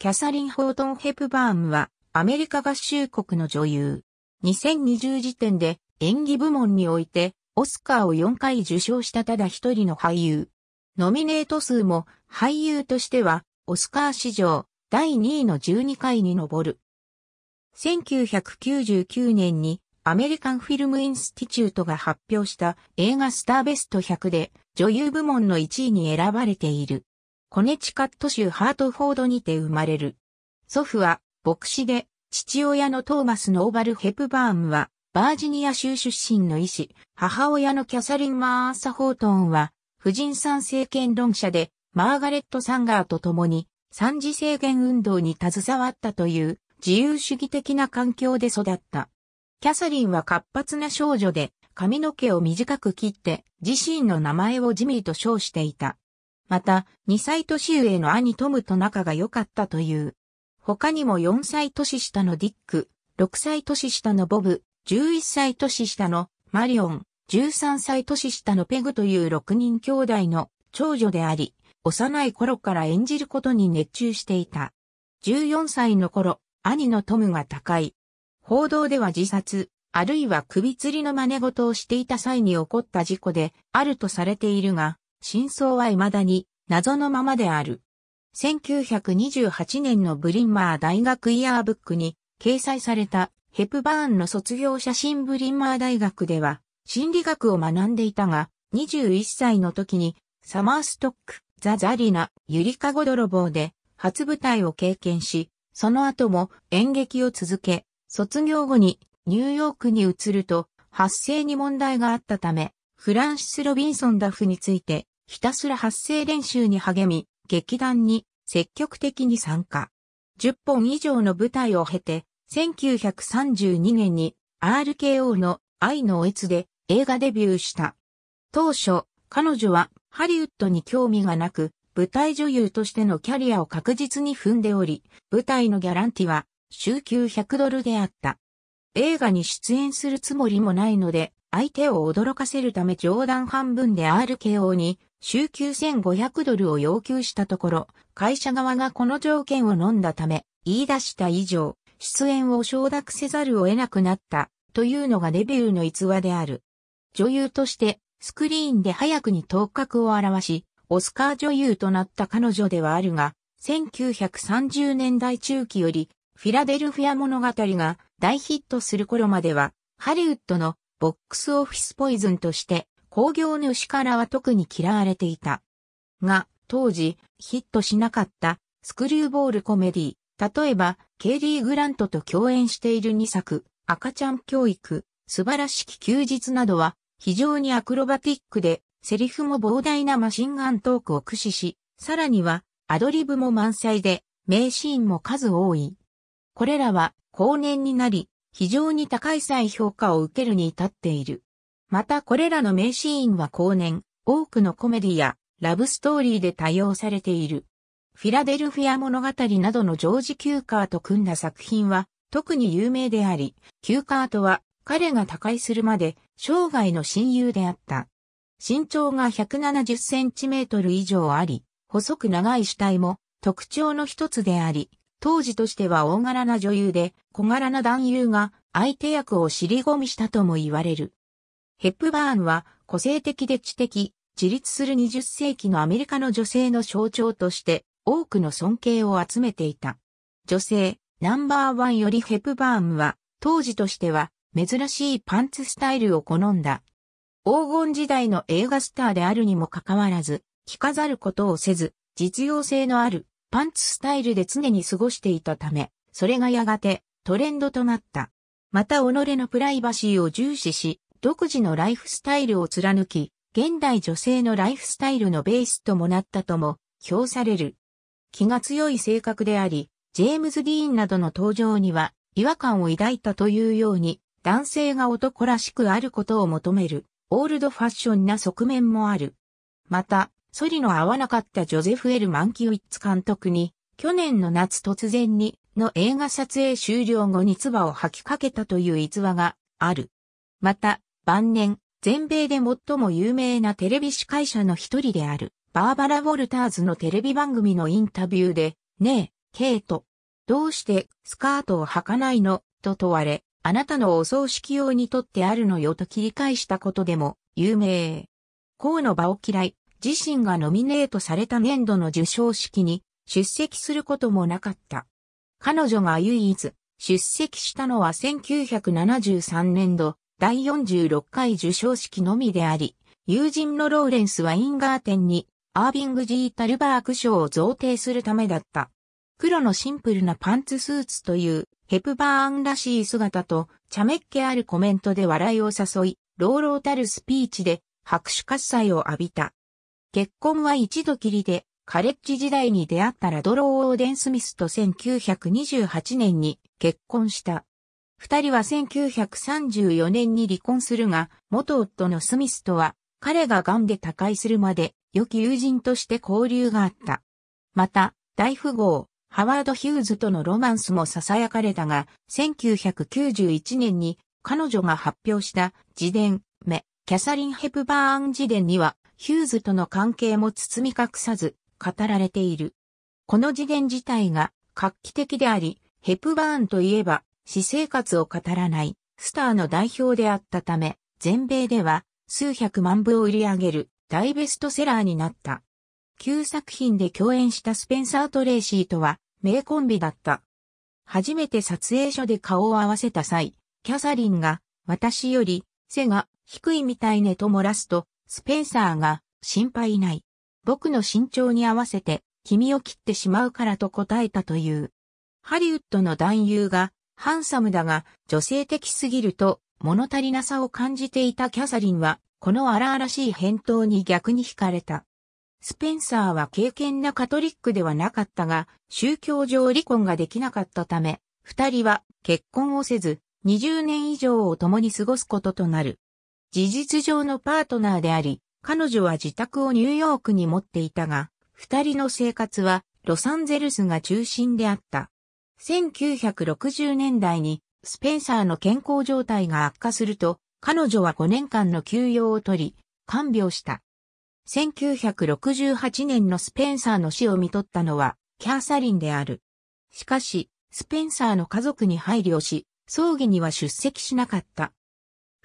キャサリン・ホートン・ヘプバーンは、アメリカ合衆国の女優。2020時点で、演技部門において、オスカーを4回受賞したただ一人の俳優。ノミネート数も、俳優としては、オスカー史上、第2位の12回に上る。1999年に、アメリカンフィルムインスティチュートが発表した映画スターベスト100で女優部門の1位に選ばれている。コネチカット州ハートフォードにて生まれる。祖父は牧師で、父親のトーマス・ノーバル・ヘプバーンは、バージニア州出身の医師、母親のキャサリン・マーサ・ホートンは、婦人参政権論者で、マーガレット・サンガーと共に、三次制限運動に携わったという自由主義的な環境で育った。キャサリンは活発な少女で髪の毛を短く切って自身の名前をジミーと称していた。また、2歳年上の兄トムと仲が良かったという。他にも4歳年下のディック、6歳年下のボブ、11歳年下のマリオン、13歳年下のペグという6人兄弟の長女であり、幼い頃から演じることに熱中していた。14歳の頃、兄のトムが高い。報道では自殺、あるいは首吊りの真似事をしていた際に起こった事故で、あるとされているが、真相は未だに謎のままである。1928年のブリンマー大学イヤーブックに掲載されたヘプバーンの卒業写真ブリンマー大学では心理学を学んでいたが21歳の時にサマーストック、ザ・ザリナ、ゆりかご泥棒で初舞台を経験し、その後も演劇を続け、卒業後にニューヨークに移ると発生に問題があったためフランシス・ロビンソン・ダフについて、ひたすら発声練習に励み、劇団に積極的に参加。10本以上の舞台を経て、1932年に RKO の愛のおえつで映画デビューした。当初、彼女はハリウッドに興味がなく、舞台女優としてのキャリアを確実に踏んでおり、舞台のギャランティは週900ドルであった。映画に出演するつもりもないので、相手を驚かせるため冗談半分で RKO に週給1500ドルを要求したところ、会社側がこの条件を飲んだため、言い出した以上、出演を承諾せざるを得なくなった、というのがレビューの逸話である。女優として、スクリーンで早くに頭角を現し、オスカー女優となった彼女ではあるが、1930年代中期より、フィラデルフィア物語が大ヒットする頃までは、ハリウッドのボックスオフィスポイズンとして工業主からは特に嫌われていた。が、当時ヒットしなかったスクリューボールコメディ、例えばケイリー・グラントと共演している2作、赤ちゃん教育、素晴らしき休日などは非常にアクロバティックでセリフも膨大なマシンガントークを駆使し、さらにはアドリブも満載で名シーンも数多い。これらは後年になり非常に高い再評価を受けるに至っている。またこれらの名シーンは後年、多くのコメディやラブストーリーで多用されている。フィラデルフィア物語などのジョージ・キューカーと組んだ作品は特に有名であり、キューカーとは彼が他界するまで生涯の親友であった。身長が170センチメートル以上あり、細く長い死体も特徴の一つであり、当時としては大柄な女優で、小柄な男優が相手役を尻込みしたとも言われる。ヘップバーンは個性的で知的、自立する20世紀のアメリカの女性の象徴として多くの尊敬を集めていた。女性、ナンバーワンよりヘップバーンは当時としては珍しいパンツスタイルを好んだ。黄金時代の映画スターであるにもかかわらず、着飾ることをせず、実用性のあるパンツスタイルで常に過ごしていたため、それがやがてトレンドとなった。また己のプライバシーを重視し、独自のライフスタイルを貫き、現代女性のライフスタイルのベースともなったとも評される。気が強い性格であり、ジェームズ・ディーンなどの登場には違和感を抱いたというように、男性が男らしくあることを求める、オールドファッションな側面もある。また、ソりの合わなかったジョゼフ・エル・マンキウィッツ監督に、去年の夏突然に、の映画撮影終了後に唾を吐きかけたという逸話がある。また、晩年、全米で最も有名なテレビ司会者の一人である、バーバラ・ウォルターズのテレビ番組のインタビューで、ねえ、ケイト、どうしてスカートを履かないのと問われ、あなたのお葬式用にとってあるのよと切り返したことでも有名。こうの場を嫌い、自身がノミネートされた年度の受賞式に出席することもなかった。彼女が唯一出席したのは1973年度第46回受賞式のみであり、友人のローレンス・ワインガーテンにアービング・ジー・タルバーク賞を贈呈するためだった。黒のシンプルなパンツスーツというヘプバーンらしい姿と茶目っ気あるコメントで笑いを誘い、朗々たるスピーチで拍手喝采を浴びた。結婚は一度きりで、カレッジ時代に出会ったラドロー・オーデン・スミスと1928年に結婚した。二人は1934年に離婚するが、元夫のスミスとは、彼が癌で他界するまで、良き友人として交流があった。また、大富豪、ハワード・ヒューズとのロマンスも囁かれたが、1991年に彼女が発表した自伝、目キャサリン・ヘプバーン自伝には、ヒューズとの関係も包み隠さず語られている。この次元自体が画期的であり、ヘプバーンといえば、私生活を語らないスターの代表であったため、全米では数百万部を売り上げる大ベストセラーになった。旧作品で共演したスペンサー・トレーシーとは名コンビだった。初めて撮影所で顔を合わせた際、キャサリンが私より背が低いみたいねと漏らすとスペンサーが、心配ない。僕の身長に合わせて、君を切ってしまうからと答えたという。ハリウッドの男優が、ハンサムだが、女性的すぎると、物足りなさを感じていたキャサリンは、この荒々しい返答に逆に惹かれた。スペンサーは敬虔なカトリックではなかったが、宗教上離婚ができなかったため、二人は結婚をせず、20年以上を共に過ごすこととなる。事実上のパートナーであり、彼女は自宅をニューヨークに持っていたが、二人の生活はロサンゼルスが中心であった。1960年代にスペンサーの健康状態が悪化すると、彼女は5年間の休養を取り、看病した。1968年のスペンサーの死を見取ったのは、キャーサリンである。しかし、スペンサーの家族に配慮し、葬儀には出席しなかった。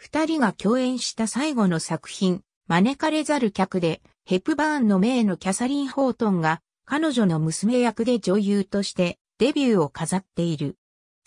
二人が共演した最後の作品、招かれざる客で、ヘプバーンの名のキャサリン・ホートンが、彼女の娘役で女優としてデビューを飾っている。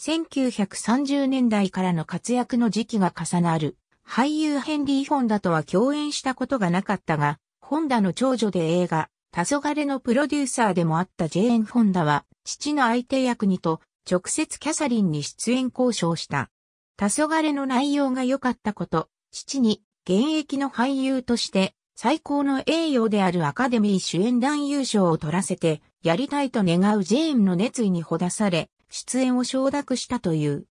1930年代からの活躍の時期が重なる。俳優ヘンリー・ホンダとは共演したことがなかったが、ホンダの長女で映画、黄昏のプロデューサーでもあったジェーン・ホンダは、父の相手役にと、直接キャサリンに出演交渉した。黄昏の内容が良かったこと、父に現役の俳優として最高の栄誉であるアカデミー主演男優賞を取らせてやりたいと願うジェーンの熱意にほだされ、出演を承諾したという。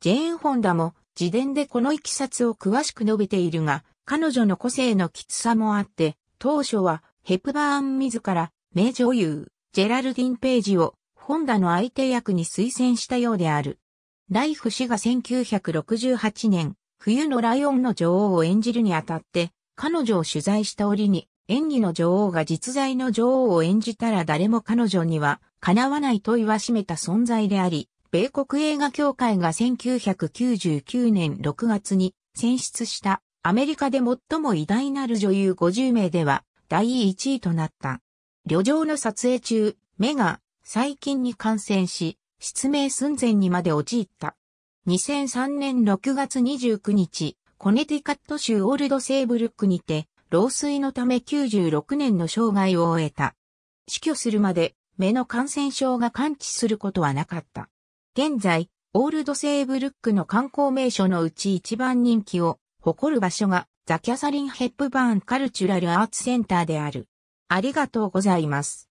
ジェーン・ホンダも自伝でこの行きさつを詳しく述べているが、彼女の個性のきつさもあって、当初はヘプバーン自ら名女優、ジェラルディン・ページをホンダの相手役に推薦したようである。ライフ氏が1968年、冬のライオンの女王を演じるにあたって、彼女を取材した折に、演技の女王が実在の女王を演じたら誰も彼女には、叶わないと言わしめた存在であり、米国映画協会が1999年6月に選出したアメリカで最も偉大なる女優50名では第1位となった。旅情の撮影中、目が細菌に感染し、失明寸前にまで陥った。2003年6月29日、コネティカット州オールドセーブルックにて、老衰のため96年の生涯を終えた。死去するまで目の感染症が感知することはなかった。現在、オールドセーブルックの観光名所のうち一番人気を誇る場所がザ・キャサリン・ヘップバーン・カルチュラル・アーツ・センターである。ありがとうございます。